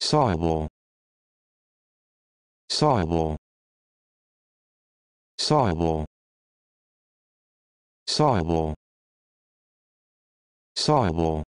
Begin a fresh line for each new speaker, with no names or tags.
soluble soluble soluble soluble soluble